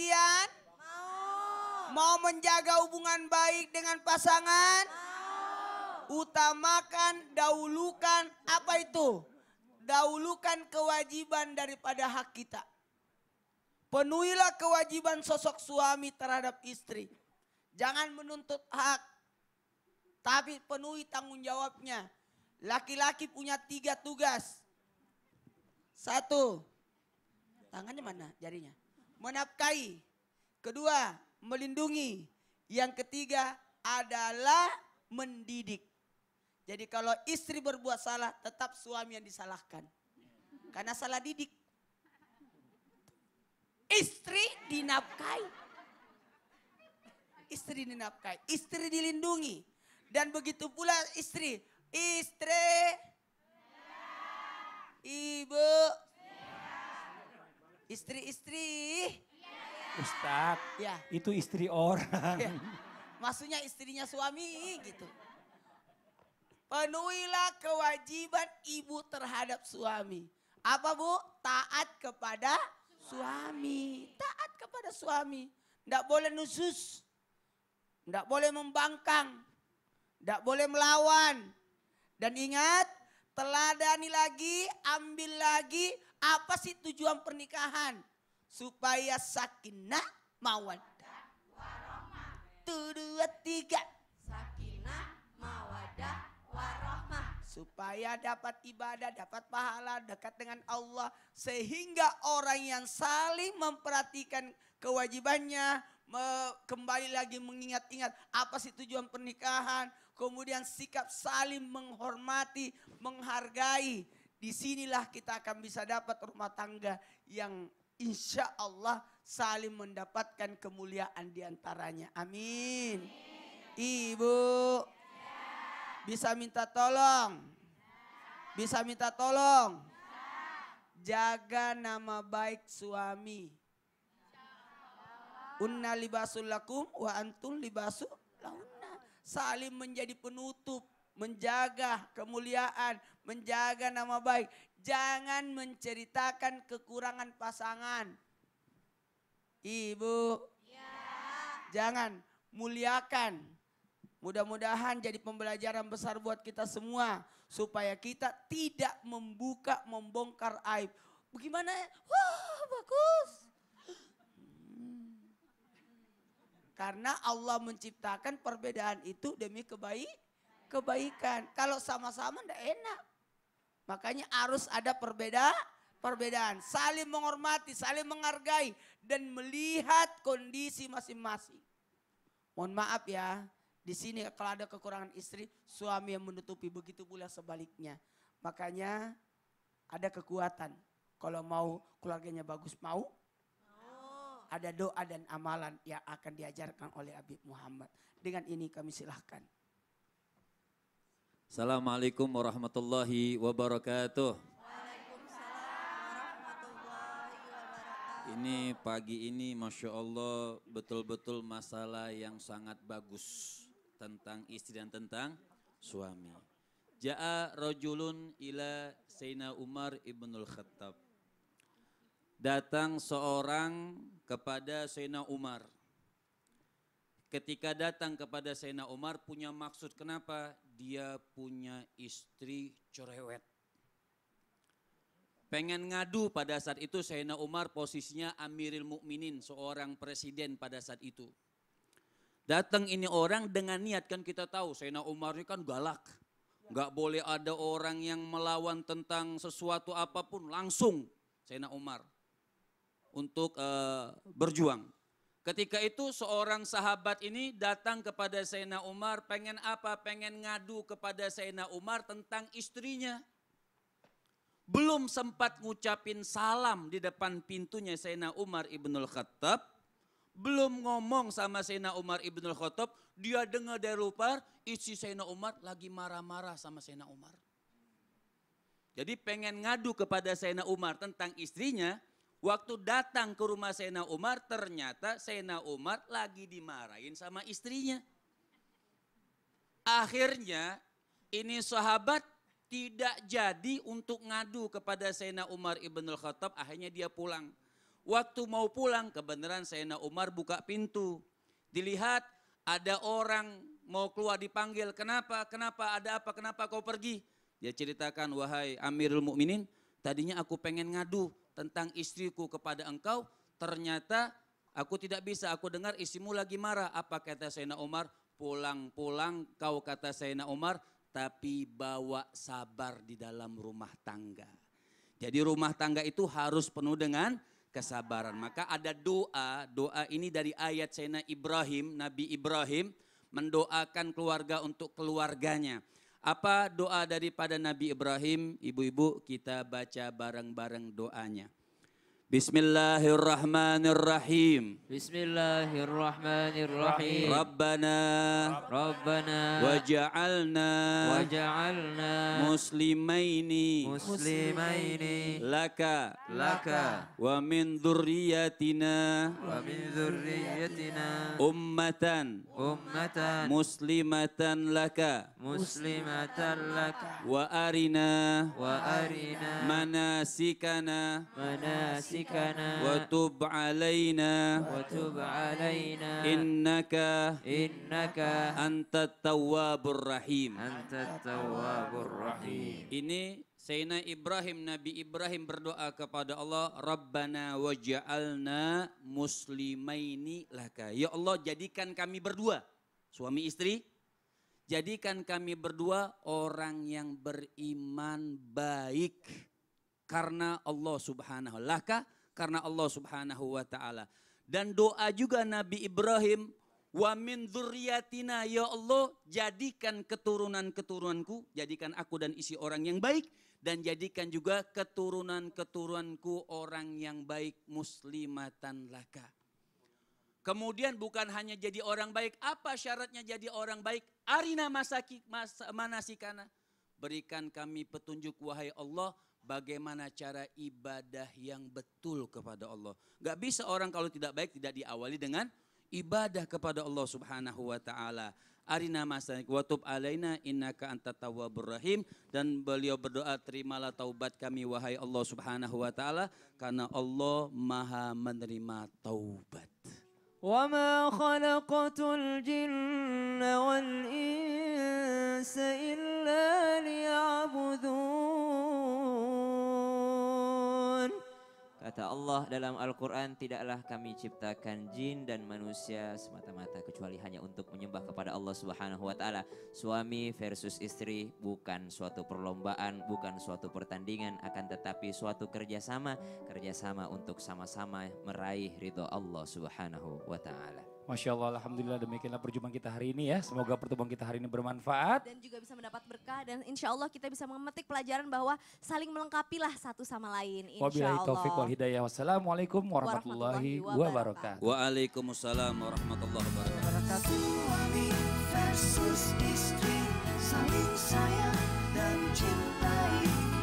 perhatian? Mau. Mau menjaga hubungan baik dengan pasangan? Mau. Utamakan, dahulukan apa itu? Dahulukan kewajiban daripada hak kita. Penuhilah kewajiban sosok suami terhadap istri. Jangan menuntut hak, tapi penuhi tanggung jawabnya. Laki-laki punya tiga tugas. Satu, tangannya mana jarinya? menafkahi. Kedua, melindungi. Yang ketiga adalah mendidik. Jadi kalau istri berbuat salah, tetap suami yang disalahkan. Karena salah didik. Istri dinafkahi. Istri dinafkahi, istri dilindungi. Dan begitu pula istri, istri, ibu, Istri-istri. Ustadz, ya. itu istri orang. Ya. Maksudnya istrinya suami gitu. Penuhilah kewajiban ibu terhadap suami. Apa bu? Taat kepada suami. Taat kepada suami. Tidak boleh nusus. Tidak boleh membangkang. Tidak boleh melawan. Dan ingat, teladani lagi, ambil lagi apa sih tujuan pernikahan? Supaya sakinah mawadah warahmah. dua tiga. Sakinah mawadah Warohmah. Supaya dapat ibadah, dapat pahala, dekat dengan Allah. Sehingga orang yang saling memperhatikan kewajibannya, kembali lagi mengingat-ingat apa sih tujuan pernikahan, kemudian sikap saling menghormati, menghargai Disinilah kita akan bisa dapat rumah tangga yang insya Allah saling mendapatkan kemuliaan diantaranya. Amin. Amin. Ibu ya. bisa minta tolong, ya. bisa minta tolong. Ya. Jaga nama baik suami. Unna libasul lakum wa antum libasul launna. Saling menjadi penutup, menjaga kemuliaan, menjaga nama baik. Jangan menceritakan kekurangan pasangan. Ibu, ya. jangan muliakan. Mudah-mudahan jadi pembelajaran besar buat kita semua. Supaya kita tidak membuka, membongkar aib. Bagaimana? Wah, bagus. Karena Allah menciptakan perbedaan itu demi kebaik, kebaikan. Kalau sama-sama ndak enak. Makanya harus ada perbeda perbedaan. Saling menghormati, saling menghargai dan melihat kondisi masing-masing. Mohon maaf ya, di sini kalau ada kekurangan istri, suami yang menutupi begitu pula sebaliknya. Makanya ada kekuatan. Kalau mau keluarganya bagus mau, ada doa dan amalan yang akan diajarkan oleh Habib Muhammad. Dengan ini kami silahkan. Assalamualaikum warahmatullahi wabarakatuh. Waalaikumsalam warahmatullahi wabarakatuh. Ini pagi ini Masya Allah betul-betul masalah yang sangat bagus tentang istri dan tentang suami. Ja'a rojulun ila Sayyidina Umar ibnul Khattab. Datang seorang kepada Sayyidina Umar ketika datang kepada Sayyidina Umar punya maksud kenapa? Dia punya istri cerewet. Pengen ngadu pada saat itu Sayyidina Umar posisinya Amiril Mukminin, seorang presiden pada saat itu. Datang ini orang dengan niat kan kita tahu Sayyidina Umar ini kan galak. Gak boleh ada orang yang melawan tentang sesuatu apapun langsung Sayyidina Umar untuk uh, berjuang. Ketika itu seorang sahabat ini datang kepada Sayyidina Umar, pengen apa? Pengen ngadu kepada Sayyidina Umar tentang istrinya. Belum sempat ngucapin salam di depan pintunya Sayyidina Umar Ibnul Khattab. Belum ngomong sama Sayyidina Umar Ibnul Khattab, dia dengar dari lupa isi Sayyidina Umar lagi marah-marah sama Sayyidina Umar. Jadi pengen ngadu kepada Sayyidina Umar tentang istrinya, Waktu datang ke rumah Sena Umar, ternyata Sena Umar lagi dimarahin sama istrinya. Akhirnya ini sahabat tidak jadi untuk ngadu kepada Sena Umar Ibnul Khattab, akhirnya dia pulang. Waktu mau pulang, kebenaran Sena Umar buka pintu. Dilihat ada orang mau keluar dipanggil, kenapa, kenapa, ada apa, kenapa kau pergi? Dia ceritakan, wahai Amirul Mukminin, tadinya aku pengen ngadu, tentang istriku kepada engkau, ternyata aku tidak bisa, aku dengar istrimu lagi marah. Apa kata Sayyidina Umar? Pulang-pulang kau kata Sayyidina Umar, tapi bawa sabar di dalam rumah tangga. Jadi rumah tangga itu harus penuh dengan kesabaran. Maka ada doa, doa ini dari ayat Sayyidina Ibrahim, Nabi Ibrahim mendoakan keluarga untuk keluarganya. Apa doa daripada Nabi Ibrahim? Ibu-ibu kita baca bareng-bareng doanya. Bismillahirrahmanirrahim. Bismillahirrahmanirrahim. Rabbana Rabbana waj'alna waj'alna muslimaini muslimaini laka laka wa min Wamin wa min ummatan ummatan muslimatan laka muslimatan laka wa arina wa arina manasikana manasikana مهلكنا وتب علينا وتب علينا إنك إنك أنت التواب الرحيم أنت التواب الرحيم ini Sayyidina Ibrahim Nabi Ibrahim berdoa kepada Allah Rabbana waja'alna muslimaini laka Ya Allah jadikan kami berdua suami istri jadikan kami berdua orang yang beriman baik karena Allah subhanahu laka karena Allah subhanahu wa ta'ala. Dan doa juga Nabi Ibrahim, wa min dzurriyyatina ya Allah, jadikan keturunan-keturunanku, jadikan aku dan isi orang yang baik dan jadikan juga keturunan-keturunanku orang yang baik muslimatan laka. Kemudian bukan hanya jadi orang baik, apa syaratnya jadi orang baik? Arina masaki mas, manasikana. Berikan kami petunjuk wahai Allah bagaimana cara ibadah yang betul kepada Allah. Gak bisa orang kalau tidak baik tidak diawali dengan ibadah kepada Allah Subhanahu wa taala. Arina masanik wa tub alaina innaka antat tawwabur rahim dan beliau berdoa terimalah taubat kami wahai Allah Subhanahu wa taala karena Allah Maha menerima taubat. وما خلقت الجن والإنس إلا ليعبدون Kata Allah dalam Al-Quran, tidaklah kami ciptakan jin dan manusia semata-mata kecuali hanya untuk menyembah kepada Allah Subhanahu wa Ta'ala. Suami versus istri bukan suatu perlombaan, bukan suatu pertandingan, akan tetapi suatu kerjasama, kerjasama untuk sama-sama meraih ridho Allah Subhanahu wa Ta'ala. Masya Allah, Alhamdulillah demikianlah perjumpaan kita hari ini ya. Semoga pertemuan kita hari ini bermanfaat. Dan juga bisa mendapat berkah dan insya Allah kita bisa memetik pelajaran bahwa saling melengkapilah satu sama lain. Insya Allah. Wabillahi wal hidayah. Wassalamualaikum warahmatullahi, warahmatullahi wabarakatuh. Waalaikumsalam warahmatullahi wabarakatuh. Suami versus istri saling sayang dan cintai.